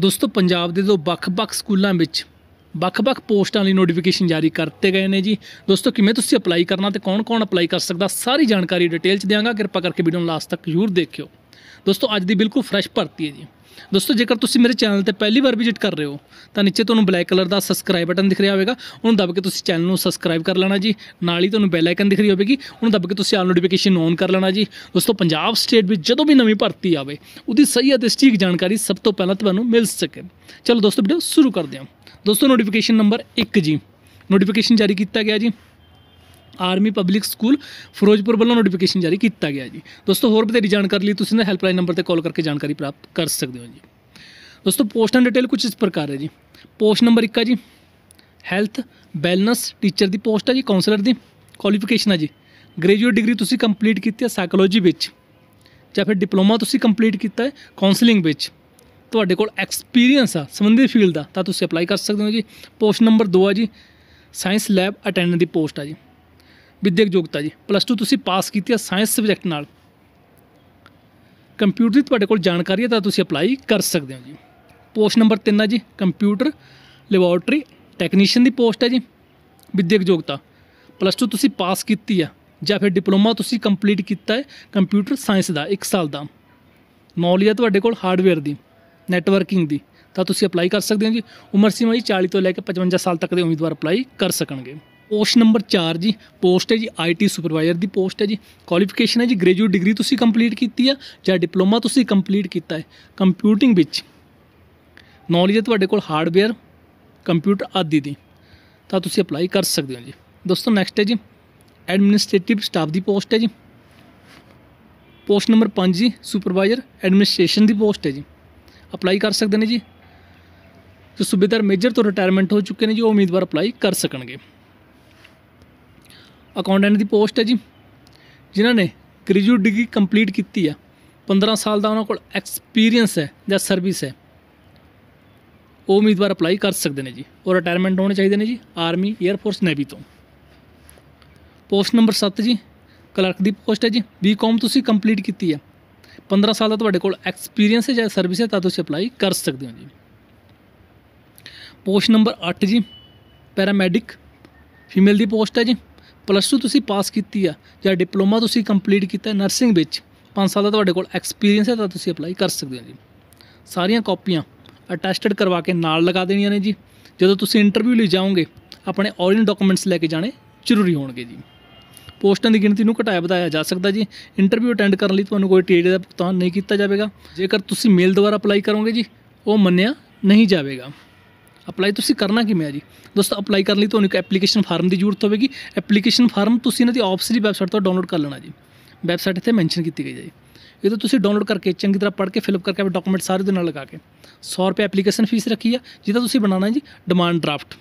ਦੋਸਤੋ ਪੰਜਾਬ ਦੇ ਦੋ ਵੱਖ-ਵੱਖ ਸਕੂਲਾਂ ਵਿੱਚ ਵੱਖ-ਵੱਖ ਪੋਸਟਾਂ ਲਈ ਨੋਟੀਫਿਕੇਸ਼ਨ ਜਾਰੀ ਕਰਤੇ ਗਏ ਨੇ ਜੀ ਦੋਸਤੋ ਕਿਵੇਂ ਤੁਸੀਂ ਅਪਲਾਈ ਕਰਨਾ ਤੇ ਕੌਣ-ਕੌਣ ਅਪਲਾਈ ਕਰ ਸਕਦਾ ਸਾਰੀ ਜਾਣਕਾਰੀ ਡਿਟੇਲ ਚ ਦੇਵਾਂਗਾ ਕਿਰਪਾ ਕਰਕੇ ਵੀਡੀਓ ਨੂੰ ਲਾਸਟ ਤੱਕ ਜ਼ਰੂਰ ਦੇਖਿਓ ਦੋਸਤੋ ਅੱਜ ਦੀ ਬਿਲਕੁਲ ਫਰੈਸ਼ ਭਰਤੀ ਹੈ ਜੀ ਦੋਸਤੋ ਜੇਕਰ ਤੁਸੀਂ ਮੇਰੇ ਚੈਨਲ ਤੇ ਪਹਿਲੀ ਵਾਰ ਵਿਜ਼ਿਟ ਕਰ ਰਹੇ ਹੋ ਤਾਂ ਨੀਚੇ ਤੁਹਾਨੂੰ ਬਲੈਕ ਕਲਰ ਦਾ ਸਬਸਕ੍ਰਾਈਬ ਬਟਨ ਦਿਖ ਰਿਹਾ ਹੋਵੇਗਾ ਉਹਨੂੰ ਦਬ ਕੇ ਤੁਸੀਂ ਚੈਨਲ ਨੂੰ ਸਬਸਕ੍ਰਾਈਬ ਕਰ ਲੈਣਾ ਜੀ ਨਾਲ ਹੀ ਤੁਹਾਨੂੰ ਬੈਲ ਆਈਕਨ ਦਿਖ ਰਹੀ ਹੋਵੇਗੀ ਉਹਨੂੰ ਦਬ ਕੇ ਤੁਸੀਂ ਆਲ ਨੋਟੀਫਿਕੇਸ਼ਨ ਔਨ ਕਰ ਲੈਣਾ ਜੀ ਦੋਸਤੋ ਪੰਜਾਬ ਸਟੇਟ ਵਿੱਚ ਜਦੋਂ ਵੀ ਨਵੀਂ ਭਰਤੀ ਆਵੇ ਉਹਦੀ ਸਹੀ ਅਤੇ ਸਟੀਕ ਜਾਣਕਾਰੀ ਸਭ ਤੋਂ ਪਹਿਲਾਂ ਤੁਹਾਨੂੰ ਮਿਲ ਸਕੇ ਚਲੋ ਦੋਸਤੋ ਵੀਡੀਓ ਸ਼ੁਰੂ ਕਰਦੇ ਹਾਂ ਦੋਸਤੋ ਨੋਟੀਫਿਕੇਸ਼ਨ ਨੰਬਰ 1 ਜੀ ਨੋਟੀਫਿਕੇਸ਼ਨ ਜਾਰੀ ਕੀਤਾ ਗਿਆ ਜੀ ਆਰਮੀ ਪਬਲਿਕ ਸਕੂਲ ਫਿਰੋਜ਼ਪੁਰ ਵੱਲੋਂ ਨੋਟੀਫਿਕੇਸ਼ਨ ਜਾਰੀ ਕੀਤਾ ਗਿਆ ਜੀ ਦੋਸਤੋ ਹੋਰ ਬਤੇਰੀ ਜਾਣਕਾਰੀ ਲਈ ਤੁਸੀਂ ਨਾ ਹੈਲਪਲਾਈਨ ਨੰਬਰ ਤੇ ਕਾਲ ਕਰਕੇ ਜਾਣਕਾਰੀ ਪ੍ਰਾਪਤ ਕਰ ਸਕਦੇ ਹੋ ਜੀ ਦੋਸਤੋ ਪੋਸਟਾਂ ਡਿਟੇਲ ਕੁਝ ਇਸ ਪ੍ਰਕਾਰ ਹੈ ਜੀ ਪੋਸਟ ਨੰਬਰ 1 ਆ ਜੀ ਹੈਲਥ ਬੈਲਨਸ ਟੀਚਰ ਦੀ ਪੋਸਟ ਹੈ ਜੀ ਕਾਉਂਸਲਰ ਦੀ ਕੁਆਲੀਫਿਕੇਸ਼ਨ ਹੈ ਜੀ ਗ੍ਰੈਜੂਏਟ ਡਿਗਰੀ ਤੁਸੀਂ ਕੰਪਲੀਟ ਕੀਤੀ ਹੈ ਸਾਈਕੋਲੋਜੀ ਵਿੱਚ ਜਾਂ ਫਿਰ ਡਿਪਲੋਮਾ ਤੁਸੀਂ ਕੰਪਲੀਟ ਕੀਤਾ ਹੈ ਕਾਉਂਸਲਿੰਗ ਵਿੱਚ ਤੁਹਾਡੇ ਕੋਲ ਐਕਸਪੀਰੀਅੰਸ ਆ ਸੰਬੰਧਿਤ ਫੀਲਡ ਦਾ ਤਾਂ ਤੁਸੀਂ ਅਪਲਾਈ ਕਰ ਸਕਦੇ ਹੋ ਜੀ ਪੋਸਟ ਨੰਬਰ 2 ਆ ਜੀ ਸਾਇੰਸ ਲੈਬ ਅਟੈਂਡੈਂਟ ਦੀ ਪੋਸਟ ਆ ਜੀ ਵਿਦਿਅਕ ਯੋਗਤਾ ਜੀ ਪਲੱਸ 2 ਤੁਸੀਂ ਪਾਸ ਕੀਤੀ ਹੈ ਸਾਇੰਸ ਸਬਜੈਕਟ ਨਾਲ ਕੰਪਿਊਟਰ ਦੀ ਤੁਹਾਡੇ ਕੋਲ ਜਾਣਕਾਰੀ ਹੈ ਤਾਂ ਤੁਸੀਂ ਅਪਲਾਈ ਕਰ ਸਕਦੇ ਹੋ ਜੀ ਪੋਸਟ ਨੰਬਰ 3 ਹੈ ਜੀ ਕੰਪਿਊਟਰ ਲੈਬੋਰਟਰੀ ਟੈਕਨੀਸ਼ੀਅਨ ਦੀ ਪੋਸਟ ਹੈ ਜੀ ਵਿਦਿਅਕ ਯੋਗਤਾ ਪਲੱਸ 2 ਤੁਸੀਂ ਪਾਸ ਕੀਤੀ ਆ ਜਾਂ ਫਿਰ ਡਿਪਲੋਮਾ ਤੁਸੀਂ ਕੰਪਲੀਟ ਕੀਤਾ ਹੈ ਕੰਪਿਊਟਰ ਸਾਇੰਸ ਦਾ 1 ਸਾਲ ਦਾ ਨੌਲੇਜ ਹੈ ਤੁਹਾਡੇ ਕੋਲ ਹਾਰਡਵੇਅਰ ਦੀ ਨੈਟਵਰਕਿੰਗ ਦੀ ਤਾਂ ਤੁਸੀਂ ਅਪਲਾਈ ਕਰ ਸਕਦੇ ਹੋ ਜੀ ਉਮਰ ਸੀਮਾ ਜੀ 40 ਤੋਂ ਲੈ ਕੇ 55 ਸਾਲ ਤੱਕ ਦੇ ਉਮੀਦਵਾਰ ਅਪਲਾਈ ਕਰ ਸਕਣਗੇ ਪੋਸਟ ਨੰਬਰ 4 ਜੀ ਪੋਸਟ ਹੈ ਜੀ ਆਈਟੀ ਸੁਪਰਵਾਈਜ਼ਰ ਦੀ ਪੋਸਟ ਹੈ ਜੀ ਕੁਆਲੀਫਿਕੇਸ਼ਨ ਹੈ ਜੀ ਗ੍ਰੈਜੂਏਟ ਡਿਗਰੀ ਤੁਸੀਂ ਕੰਪਲੀਟ ਕੀਤੀ ਆ ਜਾਂ ਡਿਪਲੋਮਾ ਤੁਸੀਂ ਕੰਪਲੀਟ ਕੀਤਾ ਹੈ ਕੰਪਿਊਟਿੰਗ ਵਿੱਚ ਨੌਲੇਜ ਹੈ ਤੁਹਾਡੇ ਕੋਲ ਹਾਰਡਵੇਅਰ ਕੰਪਿਊਟਰ ਆਦਿ ਦੀ ਤਾਂ ਤੁਸੀਂ ਅਪਲਾਈ ਕਰ ਸਕਦੇ ਹੋ ਜੀ ਦੋਸਤੋ ਨੈਕਸਟ ਹੈ ਜੀ ਐਡਮਿਨਿਸਟ੍ਰੇਟਿਵ ਸਟਾਫ ਦੀ ਪੋਸਟ ਹੈ ਜੀ ਪੋਸਟ ਨੰਬਰ 5 ਜੀ ਸੁਪਰਵਾਈਜ਼ਰ ਐਡਮਿਨਿਸਟ੍ਰੇਸ਼ਨ ਦੀ ਪੋਸਟ ਹੈ ਜੀ ਅਪਲਾਈ ਕਰ ਸਕਦੇ ਨੇ ਜੀ ਜੋ ਸੁਬੇਦਾਰ ਮੇਜਰ ਤੋਂ ਰਿਟਾਇਰਮੈਂਟ ਹੋ ਚੁੱਕੇ ਨੇ ਜੀ ਉਹ ਉਮੀਦਵਾਰ ਅਪਲਾਈ ਕਰ ਸਕਣਗੇ ਅਕਾਊਂਟੈਂਟ ਦੀ ਪੋਸਟ ਹੈ ਜੀ ਜਿਨ੍ਹਾਂ ਨੇ ਗ੍ਰੈਜੂਏਟ ਡਿਗਰੀ ਕੰਪਲੀਟ ਕੀਤੀ ਆ 15 ਸਾਲ ਦਾ ਉਹਨਾਂ ਕੋਲ ਐਕਸਪੀਰੀਅੰਸ ਹੈ ਜਾਂ ਸਰਵਿਸ ਹੈ ਉਹ ਉਮੀਦਵਾਰ ਅਪਲਾਈ ਕਰ ਸਕਦੇ ਨੇ ਜੀ ਉਹ ਰਿਟਾਇਰਮੈਂਟ ਹੋਣੇ ਚਾਹੀਦੇ ਨੇ ਜੀ ਆਰਮੀ 에ਅਰ ਫੋਰਸ ਨੇਵੀ ਤੋਂ ਪੋਸਟ ਨੰਬਰ 7 ਜੀ ਕਲਰਕ ਦੀ ਪੋਸਟ ਹੈ ਜੀ ਬੀਕਾਮ ਤੁਸੀਂ ਕੰਪਲੀਟ ਕੀਤੀ ਹੈ 15 ਸਾਲ ਦਾ ਤੁਹਾਡੇ ਕੋਲ ਐਕਸਪੀਰੀਅੰਸ ਹੈ ਜਾਂ ਸਰਵਿਸ ਹੈ ਤਾਂ ਤੁਸੀਂ ਅਪਲਾਈ ਕਰ ਸਕਦੇ ਹੋ ਜੀ ਪੋਸਟ ਨੰਬਰ 8 ਜੀ ਪੈਰਾਮੈਡਿਕ ਫੀਮੇਲ ਦੀ ਪੋਸਟ ਹੈ ਜੀ ਪਲੱਸ 2 ਤੁਸੀਂ ਪਾਸ ਕੀਤੀ ਆ ਜਾਂ ਡਿਪਲੋਮਾ ਤੁਸੀਂ ਕੰਪਲੀਟ ਕੀਤਾ ਨਰਸਿੰਗ ਵਿੱਚ 5 ਸਾਲ ਦਾ ਤੁਹਾਡੇ ਕੋਲ ਐਕਸਪੀਰੀਅੰਸ ਹੈ ਤਾਂ ਤੁਸੀਂ ਅਪਲਾਈ ਕਰ ਸਕਦੇ ਹੋ ਜੀ ਸਾਰੀਆਂ ਕਾਪੀਆਂ ਅਟੈਸਟਡ ਕਰਵਾ ਕੇ ਨਾਲ ਲਗਾ ਦੇਣੀਆਂ ਨੇ ਜੀ ਜਦੋਂ ਤੁਸੀਂ ਇੰਟਰਵਿਊ ਲਈ ਜਾਓਗੇ ਆਪਣੇ ਓਰੀਜਨਲ ਡਾਕੂਮੈਂਟਸ ਲੈ ਕੇ ਜਾਣੇ ਜ਼ਰੂਰੀ ਹੋਣਗੇ ਜੀ ਪੋਸਟਾਂ ਦੀ ਗਿਣਤੀ ਨੂੰ ਘਟਾਇਆ ਵਧਾਇਆ ਜਾ ਸਕਦਾ ਜੀ ਇੰਟਰਵਿਊ ਅਟੈਂਡ ਕਰਨ ਲਈ ਤੁਹਾਨੂੰ ਕੋਈ ਟੀਏ ਦਾ ਭੁਗਤਾਨ ਨਹੀਂ ਕੀਤਾ ਜਾਵੇਗਾ ਜੇਕਰ ਤੁਸੀਂ ਮੇਲ ਦੁਆਰਾ ਅਪਲਾਈ ਕਰੋਗੇ ਜੀ ਉਹ ਮੰਨਿਆ ਨਹੀਂ ਜਾਵੇਗਾ ਅਪਲਾਈ ਤੁਸੀਂ ਕਰਨਾ ਕਿਵੇਂ ਆ ਜੀ ਦੋਸਤੋ ਅਪਲਾਈ ਕਰਨ ਲਈ ਤੁਹਾਨੂੰ ਇੱਕ ਐਪਲੀਕੇਸ਼ਨ ਫਾਰਮ ਦੀ ਜ਼ਰੂਰਤ ਹੋਵੇਗੀ ਐਪਲੀਕੇਸ਼ਨ ਫਾਰਮ ਤੁਸੀਂ ਇਹਨਾਂ ਦੀ ਆਫਿਸ ਦੀ ਵੈਬਸਾਈਟ ਤੋਂ ਡਾਊਨਲੋਡ ਕਰ ਲੈਣਾ ਜੀ ਵੈਬਸਾਈਟ ਇੱਥੇ ਮੈਂਸ਼ਨ ਕੀਤੀ ਗਈ ਹੈ ਜੀ ਇਹ ਤੁਸੀਂ ਡਾਊਨਲੋਡ ਕਰਕੇ ਚੰਗੀ ਤਰ੍ਹਾਂ ਪੜ੍ਹ ਕੇ ਫਿਲਪ ਕਰਕੇ ਆਪਣੇ ਡਾਕੂਮੈਂਟ ਸਾਰੇ ਦੇ ਨਾਲ ਲਗਾ ਕੇ 100 ਰੁਪਏ ਐਪਲੀਕੇਸ਼ਨ ਫੀਸ ਰੱਖੀ ਆ ਜਿਹਦਾ ਤੁਸੀਂ ਬਣਾਉਣਾ ਜੀ ਡਿਮਾਂਡ ਡਰਾਫਟ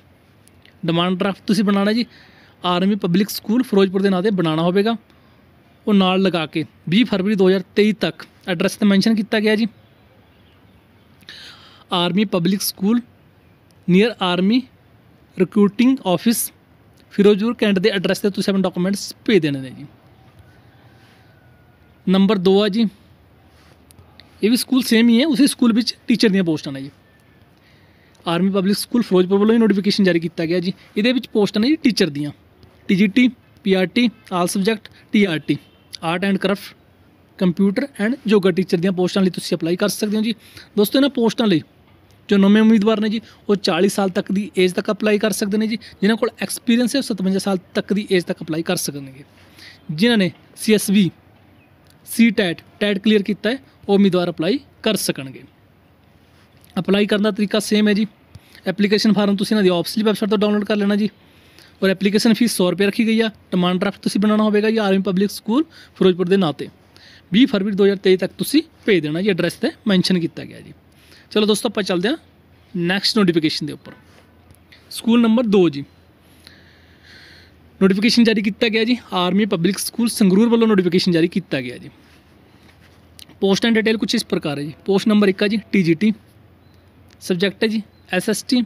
ਡਿਮਾਂਡ ਡਰਾਫਟ ਤੁਸੀਂ ਬਣਾਉਣਾ ਜੀ ਆਰਮੀ ਪਬਲਿਕ ਸਕੂਲ ਫਿਰੋਜ਼ਪੁਰ ਦੇ ਨਾਂ ਤੇ ਬਣਾਉਣਾ ਹੋਵੇਗਾ ਉਹ ਨਾਲ ਲਗਾ ਕੇ 20 ਫਰਵਰੀ 2023 ਤੱਕ ਐਡਰੈਸ ਤੇ ਮੈਂਸ਼ਨ ਕੀਤਾ ਗਿਆ ਜੀ army public school near army recruiting office Ferozepur cantt ਦੇ ਐਡਰੈਸ ਤੇ ਤੁਸੀਂ ਆਪਣੇ ਡਾਕੂਮੈਂਟਸ ਭੇਜ ਦੇਣੇ ਨੇ ਜੀ ਨੰਬਰ 2 ਆ ਜੀ ਇਹ ਵੀ ਸਕੂਲ ਸੇਮ ਹੀ ਹੈ ਉਸੇ ਸਕੂਲ ਵਿੱਚ ਟੀਚਰ ਦੀਆਂ ਪੋਸਟਾਂ ਨੇ ਜੀ ਆਰਮੀ ਪਬਲਿਕ ਸਕੂਲ ਫਿਰੋਜ਼ਪੁਰ ਵੱਲੋਂ ਨੋਟੀਫਿਕੇਸ਼ਨ ਜਾਰੀ ਕੀਤਾ ਗਿਆ ਜੀ ਇਹਦੇ ਵਿੱਚ ਪੋਸਟਾਂ ਨੇ ਜੀ ਟੀਚਰ ਦੀਆਂ TGT PRT all subject TRT art and craft computer and yoga teacher ਦੀਆਂ ਪੋਸਟਾਂ ਲਈ ਤੁਸੀਂ ਅਪਲਾਈ ਕਰ ਸਕਦੇ ਹੋ ਜੀ ਦੋਸਤੋ ਇਹਨਾਂ ਪੋਸਟਾਂ ਲਈ ਜੋ ਨਵੇਂ ਉਮੀਦਵਾਰ ਨੇ ਜੀ ਉਹ 40 ਸਾਲ ਤੱਕ ਦੀ ਏਜ ਤੱਕ ਅਪਲਾਈ ਕਰ ਸਕਦੇ ਨੇ ਜੀ ਜਿਨ੍ਹਾਂ ਕੋਲ ਐਕਸਪੀਰੀਅੰਸ ਹੈ 57 ਸਾਲ ਤੱਕ ਦੀ ਏਜ ਤੱਕ ਅਪਲਾਈ ਕਰ ਸਕਣਗੇ ਜਿਨ੍ਹਾਂ ਨੇ ਸੀਐਸਬੀ ਸੀਟੈਟ ਟੈਟ ਕਲੀਅਰ ਕੀਤਾ ਹੈ ਉਹ ਉਮੀਦਵਾਰ ਅਪਲਾਈ ਕਰ ਸਕਣਗੇ ਅਪਲਾਈ ਕਰਨ ਦਾ ਤਰੀਕਾ ਸੇਮ ਹੈ ਜੀ ਐਪਲੀਕੇਸ਼ਨ ਫਾਰਮ ਤੁਸੀਂ ਇਹਨਾਂ ਦੀ ਆਫਸਲੀ ਵੈਬਸਾਈਟ ਤੋਂ ਡਾਊਨਲੋਡ ਕਰ ਲੈਣਾ ਜੀ ਔਰ ਐਪਲੀਕੇਸ਼ਨ ਫੀਸ 100 ਰੁਪਏ ਰੱਖੀ ਗਈ ਆ ਡਿਮਾਂਡ ਡਰਾਫਟ ਤੁਸੀਂ ਬਣਾਉਣਾ ਹੋਵੇਗਾ ਜੀ ਆਰਮੀ ਪਬਲਿਕ ਸਕੂਲ ਫਿਰੋਜ਼ਪੁਰ ਦੇ ਨਾਂ ਤੇ 20 ਫਰਵਰੀ 2023 ਤੱਕ ਤੁਸੀਂ ਭੇਜ ਦੇਣਾ ਜੀ ਐਡਰੈਸ ਤੇ ਮੈਂਸ਼ਨ ਕੀਤਾ ਗਿਆ ਜੀ चलो दोस्तों आप चलते हैं नैक्सट नोटिफिकेशन के उपर स्कूल नंबर दो जी नोटिफिकेशन जारी किया गया जी आर्मी पब्लिक स्कूल संगरूर वालों नोटिफिकेशन जारी किया गया जी पोस्ट एंड डिटेल कुछ इस प्रकार है जी पोस्ट नंबर एक है जी टी जी टी सबजैक्ट है जी S S T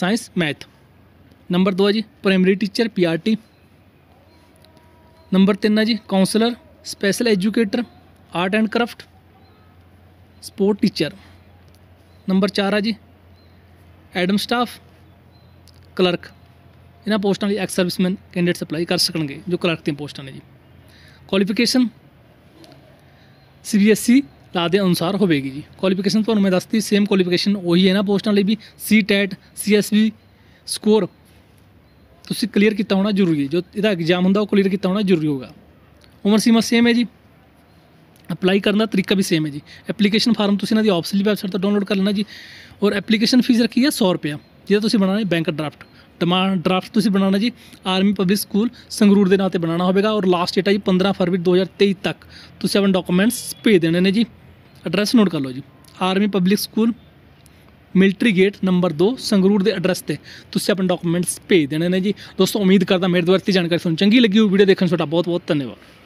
science math number दो है जी primary teacher P R T number तीन है जी counsellor special educator art and craft sport teacher number 4 ਆ ਜੀ ਐਡਮ ਸਟਾਫ ਕਲਰਕ ਇਹਨਾਂ ਪੋਸਟਾਂ ਲਈ ਐਕਸ ਸਰਵਿਸਮੈਨ ਕੈਂਡੀਡੇਟਸ ਅਪਲਾਈ ਕਰ ਸਕਣਗੇ ਜੋ ਕਲਰਕ ਦੀਆਂ ਪੋਸਟਾਂ ਨੇ ਜੀ ਕੁਆਲੀਫਿਕੇਸ਼ਨ ਸੀਬੀਐਸਈ e ਲਾ ਦੇ ਅਨੁਸਾਰ ਹੋਵੇਗੀ ਜੀ ਕੁਆਲੀਫਿਕੇਸ਼ਨ ਤੁਹਾਨੂੰ ਮੈਂ ਦੱਸਤੀ ਸੇਮ ਕੁਆਲੀਫਿਕੇਸ਼ਨ ਉਹੀ ਹੈ ਨਾ ਪੋਸਟਾਂ ਲਈ ਵੀ ਸੀ ਟੈਟ ਸੀਐਸਵੀ ਸਕੋਰ ਤੁਸੀਂ ਕਲੀਅਰ ਕੀਤਾ ਹੋਣਾ ਜ਼ਰੂਰੀ ਹੈ ਜੋ ਇਹਦਾ ਐਗਜ਼ਾਮ ਹੁੰਦਾ ਉਹ ਕਲੀਅਰ ਕੀਤਾ ਹੋਣਾ ਜ਼ਰੂਰੀ ਹੋਗਾ ਉਮਰ ਸੀਮਾ ਸੇਮ ਹੈ ਜੀ ਅਪਲਾਈ ਕਰਨ ਦਾ ਤਰੀਕਾ ਵੀ ਸੇਮ ਹੈ ਜੀ ਐਪਲੀਕੇਸ਼ਨ ਫਾਰਮ ਤੁਸੀਂ ਇਹਨਾਂ ਦੀ ਆਫੀਸ਼ੀਅਲ ਵੈਬਸਾਈਟ ਤੋਂ ਡਾਊਨਲੋਡ ਕਰ ਲੈਣਾ ਜੀ ਔਰ ਐਪਲੀਕੇਸ਼ਨ ਫੀਸ ਰੱਖੀ ਹੈ 100 ਰੁਪਏ ਜਿਹਦਾ ਤੁਸੀਂ ਬਣਾਉਣਾ ਹੈ ਬੈਂਕ ਡਰਾਫਟ ਡਿਮਾਂਡ ਡਰਾਫਟ ਤੁਸੀਂ ਬਣਾਉਣਾ ਜੀ ਆਰਮੀ ਪਬਲਿਕ ਸਕੂਲ ਸੰਗਰੂਰ ਦੇ ਨਾਂ ਤੇ ਬਣਾਉਣਾ ਹੋਵੇਗਾ ਔਰ ਲਾਸਟ ਡੇਟ ਹੈ ਜੀ 15 ਫਰਵਰੀ 2023 ਤੱਕ ਤੁਸੀਂ ਆਪਣੇ ਡਾਕੂਮੈਂਟਸ ਭੇਜ ਦੇਣੇ ਨੇ ਜੀ ਐਡਰੈਸ ਨੋਟ ਕਰ ਲਓ ਜੀ army public school military gate number 2 Sangrur ਦੇ ਐਡਰੈਸ ਤੇ ਤੁਸੀਂ ਆਪਣੇ ਡਾਕੂਮੈਂਟਸ ਭੇਜ ਦੇਣੇ ਨੇ ਜੀ ਦੋਸਤੋ ਉਮੀਦ ਕਰਦਾ ਮੇਰੇ ਦੁਆਰਾ ਤੇ ਜਾਣਕਾਰੀ ਤੁਹਾਨੂੰ ਚੰਗੀ ਲੱਗੀ ਹੋਊ ਵੀਡੀਓ ਦੇਖਣ ਤੁਹਾਡਾ ਬਹੁਤ ਬਹੁਤ ਧੰਨਵਾਦ